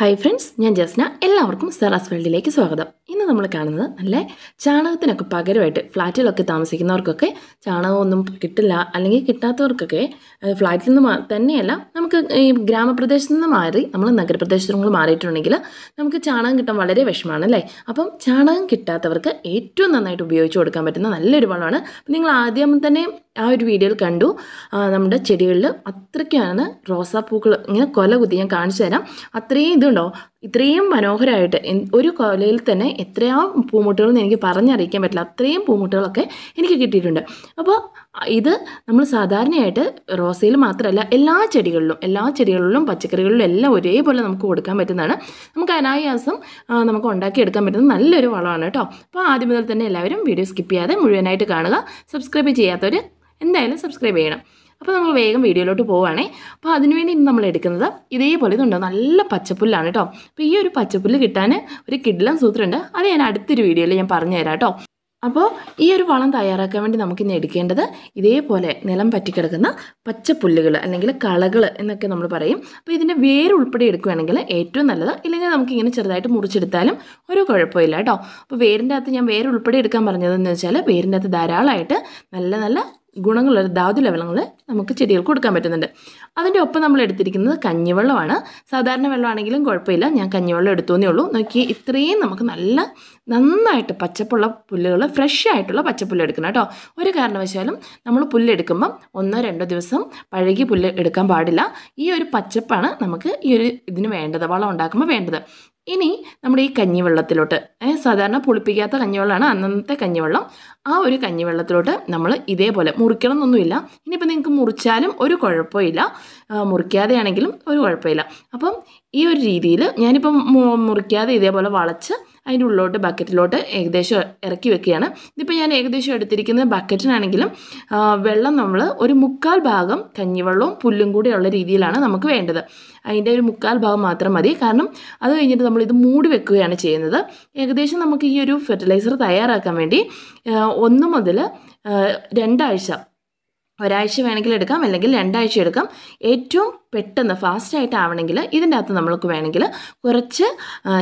hi friends ഞാൻ ജസ്ന എല്ലാവർക്കും സെറാസ് വേൾഡിലേക്ക് സ്വാഗതം ഇന്ന് നമ്മൾ കാണുന്നത് നല്ല ചാണകത്തിനൊക്കെ പകരമായിട്ട് ഫ്ലാറ്റിലൊക്കെ താമസിക്കുന്നവർക്കൊക്കെ ചാണകമൊന്നും കിട്ടില്ല അല്ലെങ്കിൽ കിട്ടാത്തവർക്കൊക്കെ ഫ്ലാറ്റിൽ നിന്ന് തന്നെയല്ല നമുക്ക് ഈ ഗ്രാമപ്രദേശത്തു നിന്ന് മാറി നമ്മൾ നിന്ന് മാറിയിട്ടുണ്ടെങ്കിൽ നമുക്ക് ചാണകം കിട്ടാൻ വളരെ വിഷമമാണ് അല്ലേ അപ്പം ചാണകം കിട്ടാത്തവർക്ക് ഏറ്റവും നന്നായിട്ട് ഉപയോഗിച്ച് കൊടുക്കാൻ പറ്റുന്ന നല്ലൊരു വളമാണ് നിങ്ങൾ ആദ്യം തന്നെ ആ ഒരു വീഡിയോയിൽ കണ്ടു നമ്മുടെ ചെടികളിൽ അത്രയ്ക്കാണ് റോസാപ്പൂക്കൾ ഇങ്ങനെ കൊല കുത്തി ഞാൻ കാണിച്ചു തരാം അത്രയും ഇതുണ്ടോ ഇത്രയും മനോഹരമായിട്ട് ഒരു കൊലയിൽ തന്നെ എത്രയാ പൂമുട്ടുകളെന്ന് എനിക്ക് പറഞ്ഞറിയിക്കാൻ പറ്റില്ല അത്രയും പൂമുട്ടുകളൊക്കെ എനിക്ക് കിട്ടിയിട്ടുണ്ട് അപ്പോൾ ഇത് നമ്മൾ സാധാരണയായിട്ട് റോസയിൽ മാത്രമല്ല എല്ലാ ചെടികളിലും എല്ലാ ചെടികളിലും പച്ചക്കറികളിലും എല്ലാം ഒരേപോലെ നമുക്ക് കൊടുക്കാൻ പറ്റുന്നതാണ് നമുക്ക് അനായാസം നമുക്ക് ഉണ്ടാക്കിയെടുക്കാൻ പറ്റുന്ന നല്ലൊരു വളമാണ് കേട്ടോ അപ്പോൾ ആദ്യം മുതൽ തന്നെ എല്ലാവരും വീഡിയോ സ്കിപ്പ് ചെയ്യാതെ മുഴുവനായിട്ട് കാണുക സബ്സ്ക്രൈബ് ചെയ്യാത്തവർ എന്തായാലും സബ്സ്ക്രൈബ് ചെയ്യണം അപ്പോൾ നമ്മൾ വേഗം വീഡിയോയിലോട്ട് പോവുകയാണേ അപ്പോൾ അതിനുവേണ്ടി ഇന്ന് നമ്മൾ എടുക്കുന്നത് ഇതേപോലെ ഇതുണ്ട് നല്ല പച്ചപ്പുല്ലാണ് കേട്ടോ അപ്പോൾ ഈ ഒരു പച്ചപ്പുല്ല് കിട്ടാൻ ഒരു കിഡ്ലം സൂത്രമുണ്ട് അത് ഞാൻ അടുത്തൊരു വീഡിയോയിൽ ഞാൻ പറഞ്ഞു തരാം കേട്ടോ അപ്പോൾ ഈ ഒരു വളം തയ്യാറാക്കാൻ വേണ്ടി നമുക്കിന്ന് എടുക്കേണ്ടത് ഇതേപോലെ നിലം പറ്റിക്കിടക്കുന്ന പച്ചപ്പുല്ലുകൾ അല്ലെങ്കിൽ കളകൾ എന്നൊക്കെ നമ്മൾ പറയും അപ്പോൾ ഇതിൻ്റെ വേര് ഉൾപ്പെടെ എടുക്കുകയാണെങ്കിൽ ഏറ്റവും നല്ലത് ഇല്ലെങ്കിൽ നമുക്കിങ്ങനെ ചെറുതായിട്ട് മുറിച്ചെടുത്താലും ഒരു കുഴപ്പമില്ല കേട്ടോ അപ്പോൾ വേരിൻ്റെ അകത്ത് ഞാൻ വേര് ഉൾപ്പെടെ എടുക്കാൻ പറഞ്ഞതെന്ന് വെച്ചാൽ വേരിൻ്റെ അകത്ത് ധാരാളമായിട്ട് നല്ല നല്ല ഗുണങ്ങളുള്ള ധാതു ലവണങ്ങൾ നമുക്ക് ചെടികൾക്ക് കൊടുക്കാൻ പറ്റുന്നുണ്ട് അതിൻ്റെ ഒപ്പം നമ്മൾ എടുത്തിരിക്കുന്നത് കഞ്ഞിവെള്ളമാണ് സാധാരണ വെള്ളമാണെങ്കിലും കുഴപ്പമില്ല ഞാൻ കഞ്ഞിവെള്ളം എടുത്തു എന്നേ ഉള്ളൂ നോക്കി ഇത്രയും നമുക്ക് നല്ല നന്നായിട്ട് പച്ചപ്പുള്ള പുല്ലുകൾ ഫ്രഷ് ആയിട്ടുള്ള പച്ചപ്പുല്ല് എടുക്കണം കേട്ടോ ഒരു കാരണവശാലും നമ്മൾ പുല്ലെടുക്കുമ്പം ഒന്നോ രണ്ടോ ദിവസം പഴകി പുല്ല് എടുക്കാൻ പാടില്ല ഈ ഒരു പച്ചപ്പാണ് നമുക്ക് ഈ ഒരു ഇതിന് വേണ്ടത് വളം ഉണ്ടാക്കുമ്പോൾ വേണ്ടത് ഇനി നമ്മുടെ ഈ കഞ്ഞിവെള്ളത്തിലോട്ട് സാധാരണ പുളിപ്പിക്കാത്ത കഞ്ഞിവെള്ളമാണ് അന്നത്തെ കഞ്ഞിവെള്ളം ആ ഒരു കഞ്ഞിവെള്ളത്തിലോട്ട് നമ്മൾ ഇതേപോലെ മുറിക്കണം എന്നൊന്നുമില്ല ഇനിയിപ്പോൾ നിങ്ങൾക്ക് മുറിച്ചാലും ഒരു കുഴപ്പമില്ല മുറിക്കാതെയാണെങ്കിലും ഒരു കുഴപ്പമില്ല അപ്പം ഈ ഒരു രീതിയിൽ ഞാനിപ്പം മുറിക്കാതെ ഇതേപോലെ വളച്ച് അതിൻ്റെ ഉള്ളിലോട്ട് ബക്കറ്റിലോട്ട് ഏകദേശം ഇറക്കി വെക്കുകയാണ് ഇതിപ്പോൾ ഞാൻ ഏകദേശം എടുത്തിരിക്കുന്ന ബക്കറ്റിനാണെങ്കിലും വെള്ളം നമ്മൾ ഒരു മുക്കാൽ ഭാഗം കഞ്ഞിവെള്ളവും പുല്ലും കൂടി ഉള്ള രീതിയിലാണ് നമുക്ക് വേണ്ടത് അതിൻ്റെ ഒരു മുക്കാൽ ഭാഗം മാത്രം മതി കാരണം അത് കഴിഞ്ഞിട്ട് നമ്മളിത് മൂടി വെക്കുകയാണ് ചെയ്യുന്നത് ഏകദേശം നമുക്ക് ഈ ഒരു ഫെർട്ടിലൈസർ തയ്യാറാക്കാൻ വേണ്ടി ഒന്ന് മുതൽ രണ്ടാഴ്ച ഒരാഴ്ച വേണമെങ്കിൽ എടുക്കാം അല്ലെങ്കിൽ രണ്ടാഴ്ച എടുക്കാം ഏറ്റവും പെട്ടെന്ന് ഫാസ്റ്റായിട്ടാവണമെങ്കിൽ ഇതിൻ്റെ അകത്ത് നമ്മൾക്ക് വേണമെങ്കിൽ കുറച്ച്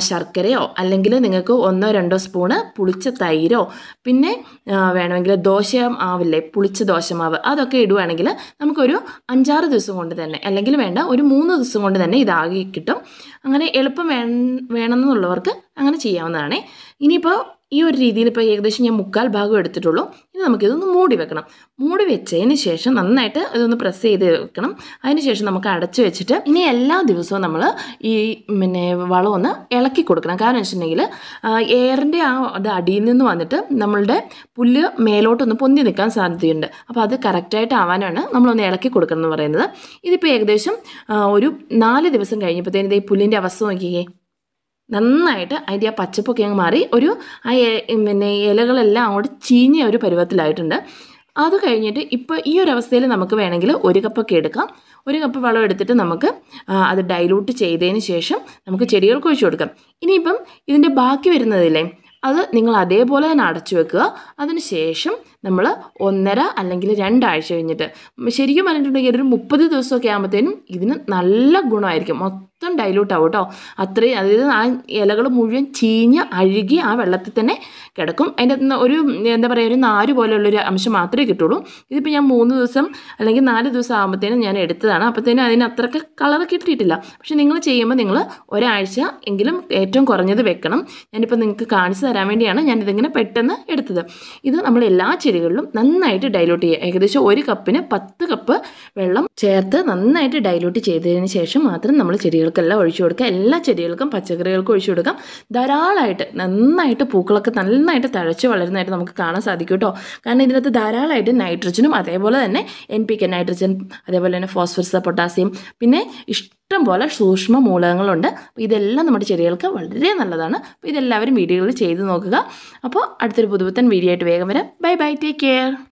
ശർക്കരയോ അല്ലെങ്കിൽ നിങ്ങൾക്ക് ഒന്നോ രണ്ടോ സ്പൂണ് പുളിച്ച തൈരോ പിന്നെ വേണമെങ്കിൽ ദോശ ആവില്ലേ പുളിച്ച ദോശമാവ് അതൊക്കെ ഇടുവാണെങ്കിൽ നമുക്കൊരു അഞ്ചാറ് ദിവസം കൊണ്ട് തന്നെ അല്ലെങ്കിൽ വേണ്ട ഒരു മൂന്ന് ദിവസം കൊണ്ട് തന്നെ ഇതാകി കിട്ടും അങ്ങനെ എളുപ്പം വേണമെന്നുള്ളവർക്ക് അങ്ങനെ ചെയ്യാവുന്നതാണേ ഇനിയിപ്പോൾ ഈ ഒരു രീതിയിൽ ഇപ്പോൾ ഏകദേശം ഞാൻ മുക്കാൽ ഭാഗം എടുത്തിട്ടുള്ളൂ ഇനി നമുക്കിതൊന്ന് മൂടി വെക്കണം മൂടി വെച്ചതിന് ശേഷം നന്നായിട്ട് ഇതൊന്ന് പ്രസ് ചെയ്ത് വെക്കണം ശേഷം നമുക്ക് അടച്ചു വെച്ചിട്ട് ഇനി എല്ലാ ദിവസവും നമ്മൾ ഈ പിന്നെ വളം ഒന്ന് ഇളക്കി കൊടുക്കണം കാരണം വെച്ചിട്ടുണ്ടെങ്കിൽ എയറിൻ്റെ ആ അത് അടിയിൽ നിന്ന് വന്നിട്ട് നമ്മളുടെ പുല്ല് മേലോട്ടൊന്ന് പൊന്തി നിൽക്കാൻ സാധ്യതയുണ്ട് അപ്പോൾ അത് കറക്റ്റായിട്ട് ആവാനാണ് നമ്മളൊന്ന് ഇളക്കി കൊടുക്കണം എന്ന് പറയുന്നത് ഇതിപ്പോൾ ഏകദേശം ഒരു നാല് ദിവസം കഴിഞ്ഞപ്പോഴത്തേനും ഈ പുല്ലിൻ്റെ അവസ്ഥ നോക്കിയേ നന്നായിട്ട് അതിൻ്റെ ആ പച്ചപ്പൊക്കെ അങ്ങ് മാറി ഒരു ആ പിന്നെ ഇലകളെല്ലാം അങ്ങോട്ട് ചീഞ്ഞ ഒരു പരുവത്തിലായിട്ടുണ്ട് അത് കഴിഞ്ഞിട്ട് ഇപ്പോൾ ഈ ഒരു അവസ്ഥയിൽ നമുക്ക് വേണമെങ്കിൽ ഒരു കപ്പൊക്കെ എടുക്കാം ഒരു കപ്പ് വെള്ളം എടുത്തിട്ട് നമുക്ക് അത് ഡൈലൂട്ട് ചെയ്തതിന് ശേഷം നമുക്ക് ചെടികൾക്ക് ഒഴിച്ചു കൊടുക്കാം ഇനിയിപ്പം ഇതിൻ്റെ ബാക്കി വരുന്നതില്ലേ അത് നിങ്ങൾ അതേപോലെ തന്നെ അടച്ചു വെക്കുക അതിന് ശേഷം നമ്മൾ ഒന്നര അല്ലെങ്കിൽ രണ്ടാഴ്ച കഴിഞ്ഞിട്ട് ശരിക്കും പറഞ്ഞിട്ടുണ്ടെങ്കിൽ ഒരു മുപ്പത് ദിവസമൊക്കെ ആകുമ്പോഴത്തേനും ഇതിന് നല്ല ഗുണമായിരിക്കും മൊത്തം ഡൈലൂട്ട് ആവും കേട്ടോ അത്രയും അതായത് ആ ഇലകൾ മുഴുവൻ ചീഞ്ഞ് അഴുകി ആ വെള്ളത്തിൽ തന്നെ കിടക്കും അതിൻ്റെ ഒരു എന്താ പറയുക ഒരു നാര് പോലെയുള്ളൊരു അംശം മാത്രമേ കിട്ടുള്ളൂ ഇതിപ്പോൾ ഞാൻ മൂന്ന് ദിവസം അല്ലെങ്കിൽ നാല് ദിവസം ആകുമ്പോഴത്തേനും ഞാൻ എടുത്തതാണ് അപ്പോഴത്തേനും അതിന് അത്രയ്ക്ക് കളറ് കിട്ടിയിട്ടില്ല പക്ഷെ നിങ്ങൾ ചെയ്യുമ്പോൾ നിങ്ങൾ ഒരാഴ്ച എങ്കിലും ഏറ്റവും കുറഞ്ഞത് വെക്കണം ഞാനിപ്പോൾ നിങ്ങൾക്ക് കാണിച്ചു തരാൻ വേണ്ടിയാണ് ഞാനിതിങ്ങനെ പെട്ടെന്ന് എടുത്തത് ഇത് നമ്മൾ എല്ലാ ചെടികളിലും നന്നായിട്ട് ഡൈലൂട്ട് ചെയ്യുക ഏകദേശം ഒരു കപ്പിന് പത്ത് കപ്പ് വെള്ളം ചേർത്ത് നന്നായിട്ട് ഡൈലൂട്ട് ചെയ്തതിന് ശേഷം മാത്രം നമ്മൾ ചെടികൾക്കെല്ലാം ഒഴിച്ചു കൊടുക്കുക എല്ലാ ചെടികൾക്കും പച്ചക്കറികൾക്കും ഒഴിച്ചു കൊടുക്കാം ധാരാളമായിട്ട് നന്നായിട്ട് പൂക്കളൊക്കെ നന്നായിട്ട് തഴച്ച് വളരുന്നതായിട്ട് നമുക്ക് കാണാൻ സാധിക്കും കേട്ടോ കാരണം ഇതിനകത്ത് ധാരാളമായിട്ട് നൈട്രജനും അതേപോലെ തന്നെ എൻ പി കെ നൈട്രജൻ അതേപോലെ തന്നെ ഫോസ്ഫറസ് പൊട്ടാസ്യം പിന്നെ ഇഷ്ടം ഇഷ്ടം പോലെ സൂക്ഷ്മ മൂലകങ്ങളുണ്ട് അപ്പോൾ ഇതെല്ലാം നമ്മുടെ ചെടികൾക്ക് വളരെ നല്ലതാണ് അപ്പോൾ ഇതെല്ലാവരും വീഡിയോകളിൽ ചെയ്ത് നോക്കുക അപ്പോൾ അടുത്തൊരു പുതുപുത്തൻ വീഡിയോ ആയിട്ട് വേഗം വരാം ബൈ ബൈ ടേക്ക് കെയർ